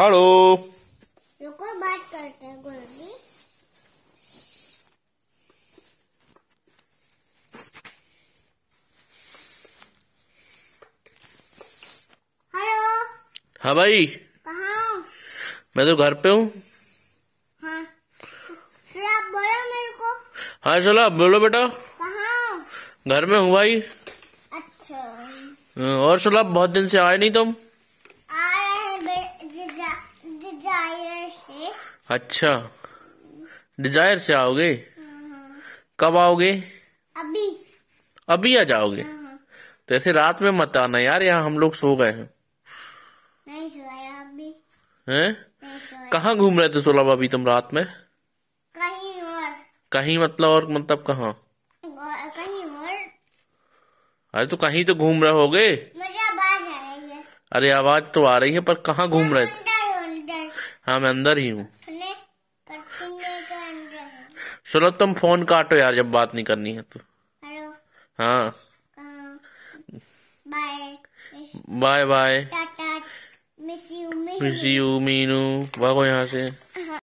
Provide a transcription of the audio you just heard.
Hello रुको बात करते हेलो हाँ भाई कहाँ मैं तो घर पे हूँ हाँ बोलो हाँ, चलो आप बोलो बेटा घर में हूँ भाई अच्छा और शराब बहुत दिन से आए नहीं तुम डिजायर से अच्छा डिजायर से आओगे कब आओगे अभी अभी आ जाओगे हाँ, हाँ। तो ऐसे रात में मत आना यार यहाँ हम लोग सो गए हैं नहीं सोया अभी हैं कहाँ घूम रहे थे सोलह अभी तुम रात में कहीं और कहीं मतलब और मतलब कहाँ अरे तो कहीं तो घूम रहे होगे मुझे आवाज आ रही है अरे आवाज तो आ रही है पर कहाँ घूम रहे थे हाँ मैं अंदर ही हूँ सुनो तुम फोन काटो यार जब बात नहीं करनी है तो हाँ bye bye miss you Meenu भागो यहाँ से